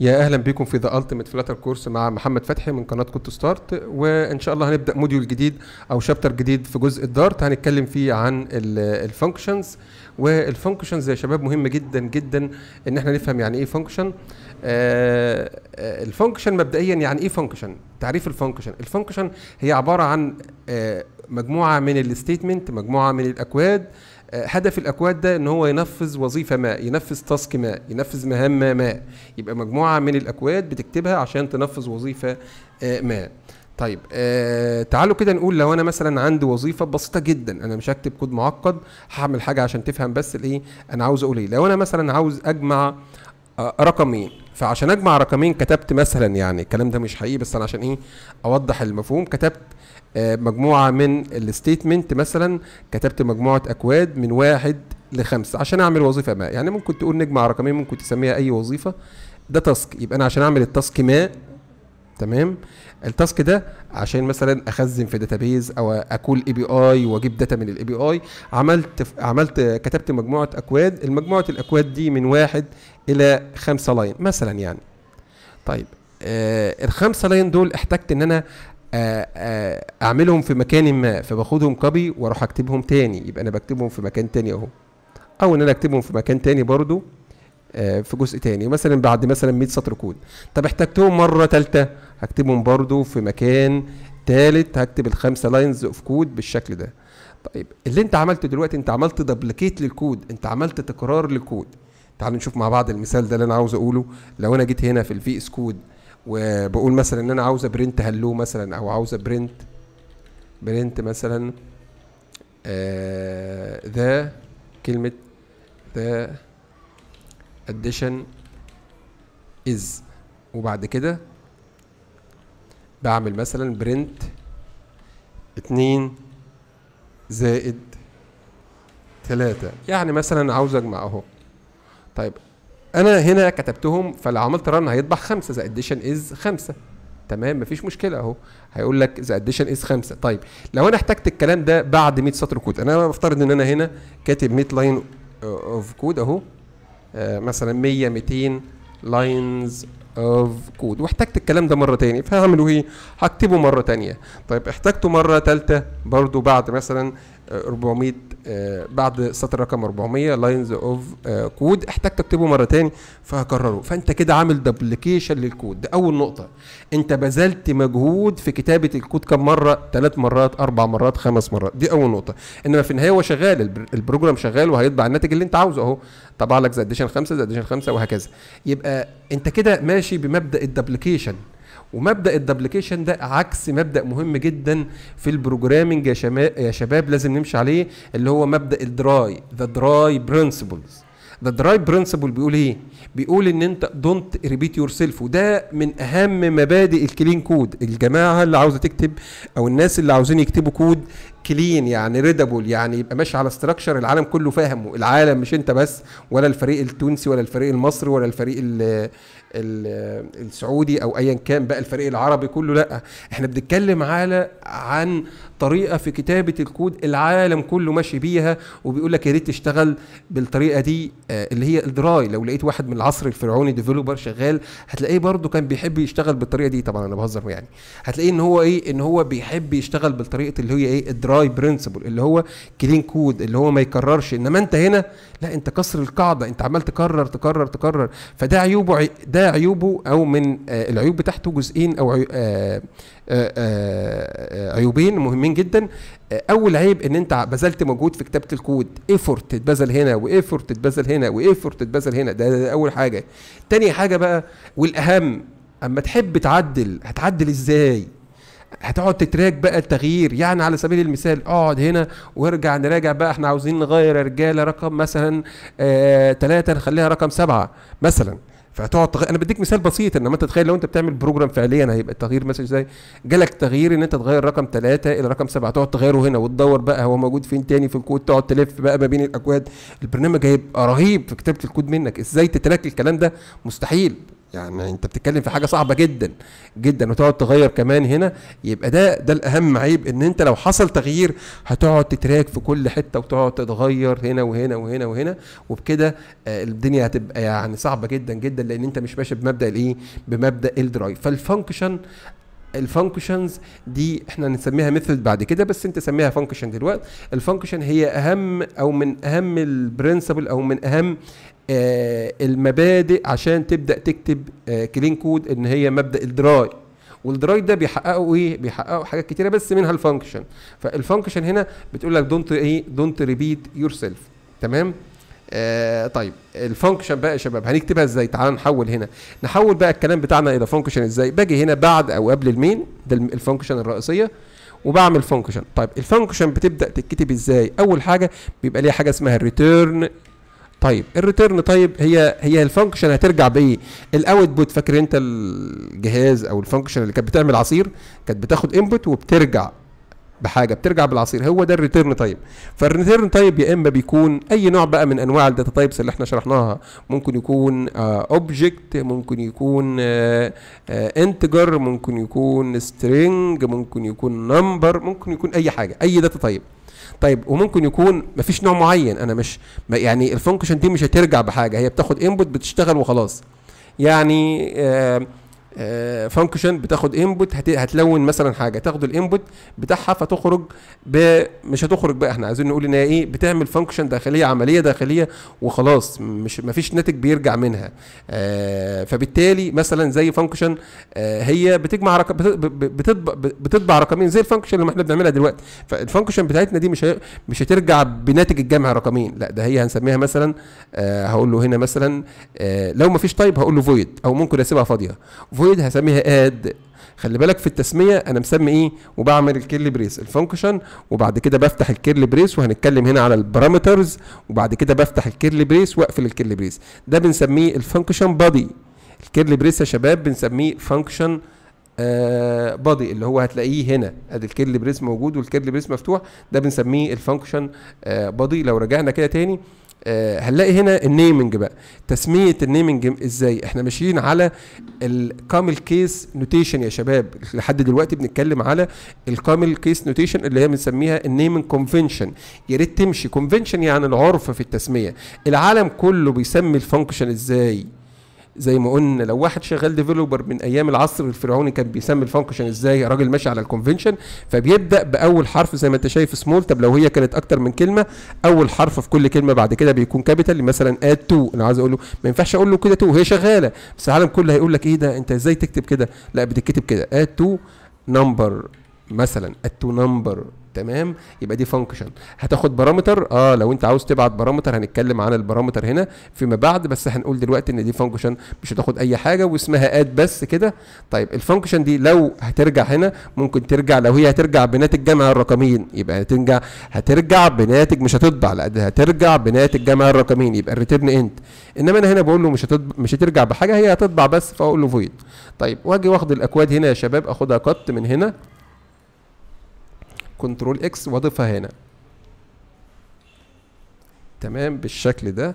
يا اهلا بكم في ذا التيميت فلاتر كورس مع محمد فتحي من قناه كنت ستارت وان شاء الله هنبدا موديول جديد او شابتر جديد في جزء الدارت هنتكلم فيه عن الفانكشنز والفانكشنز يا شباب مهم جدا جدا ان احنا نفهم يعني ايه فانكشن آه، آه، الفانكشن مبدئيا يعني ايه فانكشن تعريف الفانكشن الفانكشن هي عباره عن آه، مجموعه من الستيتمنت مجموعه من الاكواد آه، هدف الاكواد ده ان هو ينفذ وظيفه ما ينفذ تاسك ما ينفذ مهمه ما يبقى مجموعه من الاكواد بتكتبها عشان تنفذ وظيفه آه، ما طيب آه تعالوا كده نقول لو انا مثلا عندي وظيفه بسيطه جدا انا مش هكتب كود معقد هعمل حاجه عشان تفهم بس الايه انا عاوز اقول ايه لو انا مثلا عاوز اجمع آه، رقمين فعشان اجمع رقمين كتبت مثلا يعني الكلام ده مش حقيقي بس انا عشان ايه اوضح المفهوم كتبت آه، مجموعه من الستيتمنت مثلا كتبت مجموعه اكواد من واحد لخمسه عشان اعمل وظيفه ما يعني ممكن تقول نجمع رقمين ممكن تسميها اي وظيفه ده تاسك يبقى انا عشان اعمل التاسك ما تمام التاسك ده عشان مثلا اخزن في داتابيز او اكل اي بي اي واجيب داتا من الاي بي اي عملت عملت كتبت مجموعه اكواد المجموعه الاكواد دي من واحد الى خمسة لاين مثلا يعني طيب آه الخمسة لاين دول احتجت ان انا آه آه اعملهم في مكان ما فباخدهم كوبي واروح اكتبهم تاني يبقى انا بكتبهم في مكان تاني اهو او ان انا اكتبهم في مكان تاني برضو آه في جزء تاني مثلا بعد مثلا 100 سطر كود طب احتجتهم مره ثالثه هكتبهم برضو في مكان تالت هكتب الخمسه لاينز اوف كود بالشكل ده طيب اللي انت عملته دلوقتي انت عملت دبلكيت للكود انت عملت تكرار للكود تعالوا نشوف مع بعض المثال ده اللي انا عاوز اقوله لو انا جيت هنا في الفي اس كود وبقول مثلا ان انا عاوز برنت هلو مثلا او عاوز برنت برنت مثلا ذا آه كلمه ذا اديشن از وبعد كده بعمل مثلا برنت اتنين زائد تلاتة يعني مثلا عاوز اجمع اهو طيب انا هنا كتبتهم فلو عملت رن هيطبع خمسه ذا اديشن از خمسه تمام مفيش مشكله اهو هيقول لك ذا اديشن از خمسه طيب لو انا احتجت الكلام ده بعد 100 سطر كود انا بفترض ان انا هنا كاتب 100 لاين اوف كود اهو آه، مثلا 100 200 لاينز اوف كود واحتجت الكلام ده مره تاني فهعمله ايه؟ هكتبه مره تانيه طيب احتجته مره تالته برضو بعد مثلا 400 آه، بعد سطر رقم 400 لاينز اوف كود احتاج تكتبه مره تاني فهكرره فانت كده عامل دبليكيشن للكود ده اول نقطه انت بذلت مجهود في كتابه الكود كم مره ثلاث مرات اربع مرات خمس مرات دي اول نقطه انما في النهايه هو شغال البروجرام شغال وهيطبع الناتج اللي انت عاوزه اهو طبع لك 5 خمسه اديشن خمسه وهكذا يبقى انت كده ماشي بمبدا الدبليكيشن ومبدا الدبليكيشن ده عكس مبدا مهم جدا في البروجرامنج يا, شما... يا شباب لازم نمشي عليه اللي هو مبدا الدراي ذا دراي برنسبلز ذا دراي برنسبل بيقول ايه؟ بيقول ان انت دونت ريبيت يور سيلف وده من اهم مبادئ الكلين كود، الجماعه اللي عاوزه تكتب او الناس اللي عاوزين يكتبوا كود كلين يعني ريدابل يعني يبقى ماشي على استراكشر العالم كله فاهمه العالم مش انت بس ولا الفريق التونسي ولا الفريق المصري ولا الفريق الـ الـ السعودي او ايا كان بقى الفريق العربي كله لا احنا بنتكلم على عن طريقه في كتابه الكود العالم كله ماشي بيها وبيقول لك يا ريت تشتغل بالطريقه دي آه، اللي هي الدراي لو لقيت واحد من العصر الفرعوني ديفلوبر شغال هتلاقيه برده كان بيحب يشتغل بالطريقه دي طبعا انا بهزر يعني هتلاقيه ان هو ايه ان هو بيحب يشتغل بالطريقه اللي هي ايه الدراي تراي برنسبل اللي هو كلين كود اللي هو ما يكررش انما انت هنا لا انت كسر القاعده انت عمال تكرر تكرر تكرر فده عيوبه ده عيوبه او من آه، العيوب بتاعته جزئين او آه، آه، عيوبين مهمين جدا اول عيب ان انت بذلت مجهود في كتابه الكود ايفورت تتبذل هنا وايفورت تتبذل هنا وايفورت تتبذل هنا ده, ده, ده اول حاجه تاني حاجه بقى والاهم اما تحب تعدل هتعدل ازاي هتقعد تتراك بقى التغيير يعني على سبيل المثال اقعد هنا وارجع نراجع بقى احنا عاوزين نغير يا رجاله رقم مثلا ثلاثه آه، نخليها رقم سبعة مثلا فهتقعد تغ... انا بديك مثال بسيط انما انت تخيل لو انت بتعمل بروجرام فعليا هيبقى التغيير مثلا ازاي جالك تغيير ان انت تغير رقم ثلاثة الى رقم سبعة تقعد تغيره هنا وتدور بقى هو موجود فين تاني في الكود تقعد تلف بقى ما بين الاكواد البرنامج هيبقى رهيب في كتابه الكود منك ازاي تتراك الكلام ده مستحيل يعني انت بتتكلم في حاجه صعبه جدا جدا وتقعد تغير كمان هنا يبقى ده ده الاهم عيب ان انت لو حصل تغيير هتقعد تتراك في كل حته وتقعد تتغير هنا وهنا وهنا وهنا وبكده آه، الدنيا هتبقى يعني صعبه جدا جدا لان انت مش ماشي بمبدا الايه بمبدا الدرايف فالفانكشن الفانكشنز دي احنا هنسميها ميثود بعد كده بس انت سميها فانكشن دلوقتي الفانكشن هي اهم او من اهم البرنسبل او من اهم آه المبادئ عشان تبدا تكتب آه كلين كود ان هي مبدا الدراي والدراي ده بيحققوا ايه بيحققوا حاجات كتيره بس منها الفانكشن فالفانكشن هنا بتقول لك دونت ايه دونت ريبيت يور سيلف تمام آه طيب الفانكشن بقى يا شباب هنكتبها ازاي تعال نحول هنا نحول بقى الكلام بتاعنا الى فانكشن ازاي باجي هنا بعد او قبل المين ده الفانكشن الرئيسيه وبعمل فانكشن طيب الفانكشن بتبدا تتكتب ازاي اول حاجه بيبقى ليها حاجه اسمها الريتيرن طيب الريتيرن طيب هي هي الفانكشن هترجع بايه الاوتبوت فاكر انت الجهاز او الفانكشن اللي كانت بتعمل عصير كانت بتاخد انبوت وبترجع بحاجه بترجع بالعصير هو ده الريتيرن تايب فالريتيرن تايب يا اما بيكون اي نوع بقى من انواع الداتا تايبس اللي احنا شرحناها ممكن يكون اوبجكت آه ممكن يكون آه آه انتجر ممكن يكون سترينج ممكن يكون نمبر ممكن يكون اي حاجه اي داتا تايب طيب وممكن يكون مفيش نوع معين انا مش يعني الفانكشن دي مش هترجع بحاجه هي بتاخد انبوت بتشتغل وخلاص يعني آه فانكشن آه، بتاخد انبوت هتلون مثلا حاجه تاخد الانبوت بتاعها فتخرج ب... مش هتخرج بقى احنا عايزين نقول ان هي ايه بتعمل فانكشن داخليه عمليه داخليه وخلاص مش ما فيش ناتج بيرجع منها آه، فبالتالي مثلا زي فانكشن آه، هي بتجمع رقم بتطبع, بتطبع رقمين زي الفانكشن اللي احنا بنعملها دلوقتي فالفانكشن بتاعتنا دي مش مش هترجع بناتج الجمع رقمين لا ده هي هنسميها مثلا هقول له هنا مثلا لو ما فيش تايب هقول له فويد او ممكن اسيبها فاضيه فويد واحد هسميها اد خلي بالك في التسميه انا مسمي ايه وبعمل الكيرلي بريس الفانكشن وبعد كده بفتح الكيرلي بريس وهنتكلم هنا على البارامترز وبعد كده بفتح الكيرلي بريس واقفل الكيرلي بريس ده بنسميه الفانكشن بادي الكيرلي بريس يا شباب بنسميه فانكشن آه، بادي اللي هو هتلاقيه هنا ادي الكيرلي بريس موجود والكيرلي بريس مفتوح ده بنسميه الفانكشن آه، بادي لو رجعنا كده تاني آه، هنلاقي هنا النيمنج بقى تسميه النيمنج ازاي احنا ماشيين على الكامل كيس نوتيشن يا شباب لحد دلوقتي بنتكلم على الكامل كيس نوتيشن اللي هي بنسميها النيمنج كونفنشن يا ريت تمشي كونفنشن يعني العرف في التسميه العالم كله بيسمي الفانكشن ازاي زي ما قلنا لو واحد شغال ديفلوبر من ايام العصر الفرعوني كان بيسمي الفانكشن ازاي راجل ماشي على الكونفنشن فبيبدا باول حرف زي ما انت شايف سمول طب لو هي كانت اكتر من كلمه اول حرف في كل كلمه بعد كده بيكون كابيتال مثلا اد تو انا عايز اقول له ما ينفعش اقول له كده تو هي شغاله بس العالم كله هيقول لك ايه ده انت ازاي تكتب كده لا بتتكتب كده اد تو نمبر مثلا اد تو نمبر تمام يبقى دي فانكشن هتاخد بارامتر اه لو انت عاوز تبعت بارامتر هنتكلم عن البارامتر هنا فيما بعد بس هنقول دلوقتي ان دي فانكشن مش هتاخد اي حاجه واسمها اد بس كده طيب الفانكشن دي لو هترجع هنا ممكن ترجع لو هي هترجع بناتج جمع الرقمين يبقى هترجع هترجع بناتج مش هتطبع لا ده هترجع بناتج جمع الرقمين يبقى الريتيرن انت انما انا هنا بقول له مش هتطبع مش هترجع بحاجه هي هتطبع بس فاقول له فويد طيب واجي واخد الاكواد هنا يا شباب اخدها كت من هنا كنترول اكس واضيفها هنا تمام بالشكل ده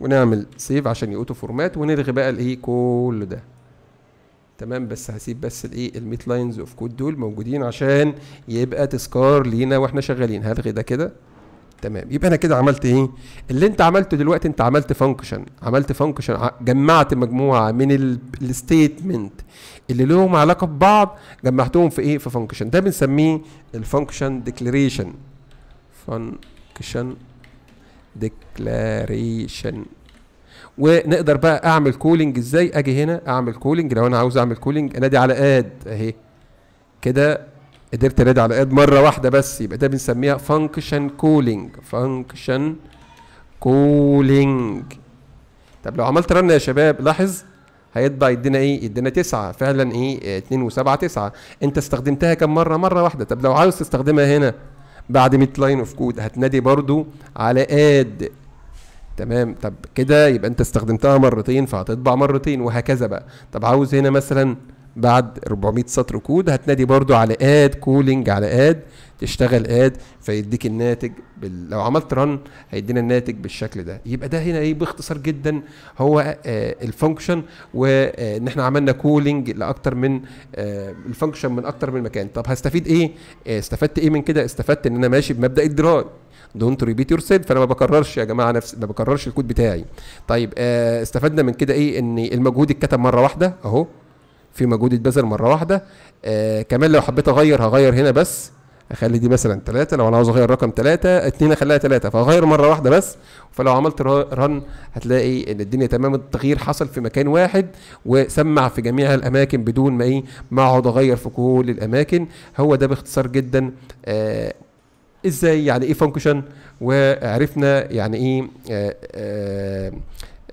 ونعمل سيف عشان يقوتو فورمات ونلغي بقى الايه e كل ده تمام بس هسيب بس الايه الميت لاينز اوف كود دول موجودين عشان يبقى تذكار لينا واحنا شغالين هلغي ده كده تمام يبقى انا كده عملت ايه اللي انت عملته دلوقتي انت عملت فانكشن عملت فانكشن جمعت مجموعه من الستيتمنت اللي لهم علاقه ببعض جمعتهم في ايه في فانكشن ده بنسميه الفانكشن ديكلاريشن فانكشن ديكلاريشن ونقدر بقى اعمل كولينج ازاي اجي هنا اعمل كولينج لو انا عاوز اعمل كولينج انادي على اد اهي كده قدرت انادي على اد مره واحده بس يبقى ده بنسميها فانكشن كولينج فانكشن كولينج طب لو عملت رن يا شباب لاحظ هيطبع يدينا ايه يدينا تسعة فعلا ايه 2 و7 9 انت استخدمتها كم مره مره واحده طب لو عاوز تستخدمها هنا بعد 100 لاين اوف كود هتنادي برضو على اد تمام طب كده يبقى انت استخدمتها مرتين فهتطبع مرتين وهكذا بقى طب عاوز هنا مثلا بعد 400 سطر كود هتنادي برضو على اد كولينج على اد تشتغل اد فيديك الناتج بال... لو عملت رن هيدينا الناتج بالشكل ده يبقى ده هنا ايه باختصار جدا هو آه الفانكشن وان آه، احنا عملنا كولينج لاكتر من آه الفانكشن من اكتر من مكان طب هستفيد ايه آه استفدت ايه من كده استفدت ان انا ماشي بمبدا الدراي دونت ريبيت يور سيلف فانا ما بكررش يا جماعه نفس ما بكررش الكود بتاعي طيب آه استفدنا من كده ايه ان المجهود اتكتب مره واحده اهو في مجهود يتبذل مره واحده آه كمان لو حبيت اغير هغير هنا بس اخلي دي مثلا 3 لو انا عاوز اغير رقم 3 2 اخليها 3 فهغير مره واحده بس فلو عملت رن هتلاقي ان الدنيا تمام التغيير حصل في مكان واحد وسمع في جميع الاماكن بدون ما ايه ما اقعد اغير في كل الاماكن هو ده باختصار جدا آه ازاي يعني ايه فانكشن وعرفنا يعني ايه آه آه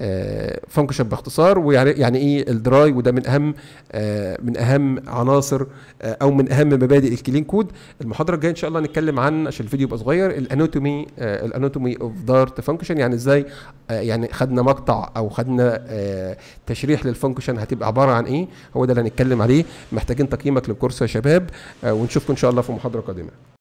آه، فانكشن باختصار ويعني يعني ايه الدراي وده من اهم آه، من اهم عناصر آه، او من اهم مبادئ الكلين كود المحاضره الجايه ان شاء الله هنتكلم عن عشان الفيديو يبقى صغير الاناتومي الاناتومي اوف دارت فانكشن يعني ازاي يعني خدنا مقطع او خدنا تشريح للفانكشن هتبقى عباره عن ايه هو ده اللي هنتكلم عليه محتاجين تقييمك للكورس يا شباب ونشوفكم ان شاء الله في محاضره قادمه